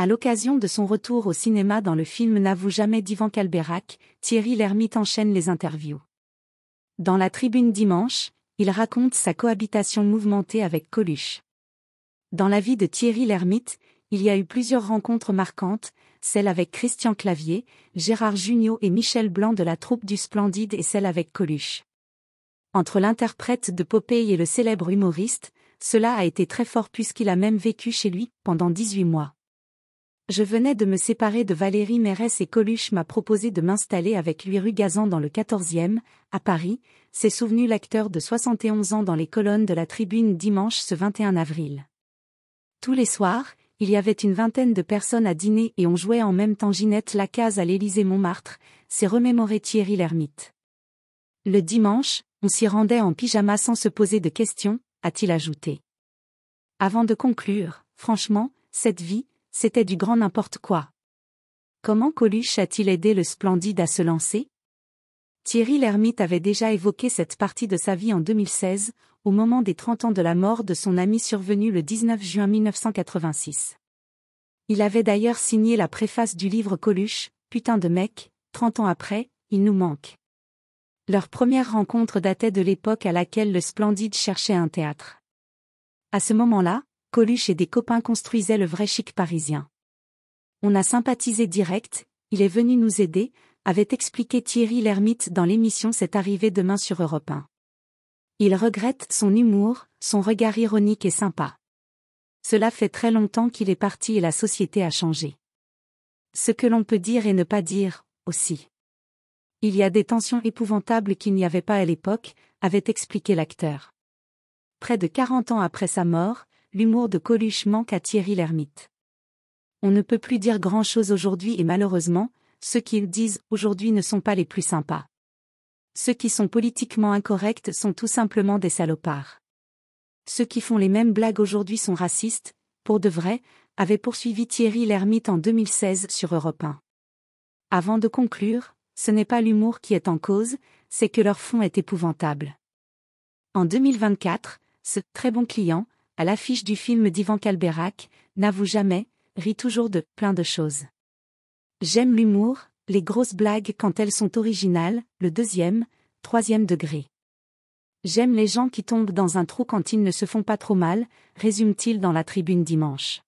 À l'occasion de son retour au cinéma dans le film N'avoue jamais d'Ivan Calberac, Thierry Lhermitte enchaîne les interviews. Dans la tribune dimanche, il raconte sa cohabitation mouvementée avec Coluche. Dans la vie de Thierry Lhermitte, il y a eu plusieurs rencontres marquantes, celle avec Christian Clavier, Gérard Jugnot et Michel Blanc de la troupe du Splendide et celle avec Coluche. Entre l'interprète de Popeye et le célèbre humoriste, cela a été très fort puisqu'il a même vécu chez lui pendant 18 mois. Je venais de me séparer de Valérie Mérès et Coluche m'a proposé de m'installer avec lui rue Gazan dans le 14e, à Paris, s'est souvenu l'acteur de 71 ans dans les colonnes de la tribune dimanche ce 21 avril. Tous les soirs, il y avait une vingtaine de personnes à dîner et on jouait en même temps Ginette Lacaze à l'Élysée-Montmartre, s'est remémoré Thierry l'ermite Le dimanche, on s'y rendait en pyjama sans se poser de questions, a-t-il ajouté. Avant de conclure, franchement, cette vie, c'était du grand n'importe quoi. Comment Coluche a-t-il aidé le Splendide à se lancer Thierry l'ermite avait déjà évoqué cette partie de sa vie en 2016, au moment des 30 ans de la mort de son ami survenu le 19 juin 1986. Il avait d'ailleurs signé la préface du livre Coluche, Putain de mec, 30 ans après, il nous manque. Leur première rencontre datait de l'époque à laquelle le Splendide cherchait un théâtre. À ce moment-là, Coluche et des copains construisaient le vrai chic parisien. On a sympathisé direct, il est venu nous aider, avait expliqué Thierry l'ermite dans l'émission C'est arrivé demain sur Europe 1. Il regrette son humour, son regard ironique et sympa. Cela fait très longtemps qu'il est parti et la société a changé. Ce que l'on peut dire et ne pas dire, aussi. Il y a des tensions épouvantables qu'il n'y avait pas à l'époque, avait expliqué l'acteur. Près de quarante ans après sa mort, l'humour de Coluche manque à Thierry Lhermitte. On ne peut plus dire grand-chose aujourd'hui et malheureusement, ceux qu'ils disent aujourd'hui ne sont pas les plus sympas. Ceux qui sont politiquement incorrects sont tout simplement des salopards. Ceux qui font les mêmes blagues aujourd'hui sont racistes, pour de vrai, avait poursuivi Thierry Lhermitte en 2016 sur Europe 1. Avant de conclure, ce n'est pas l'humour qui est en cause, c'est que leur fond est épouvantable. En 2024, ce très bon client à l'affiche du film d'Ivan Calberac, N'avoue jamais, rit toujours de plein de choses. J'aime l'humour, les grosses blagues quand elles sont originales, le deuxième, troisième degré. J'aime les gens qui tombent dans un trou quand ils ne se font pas trop mal, résume-t-il dans la tribune dimanche.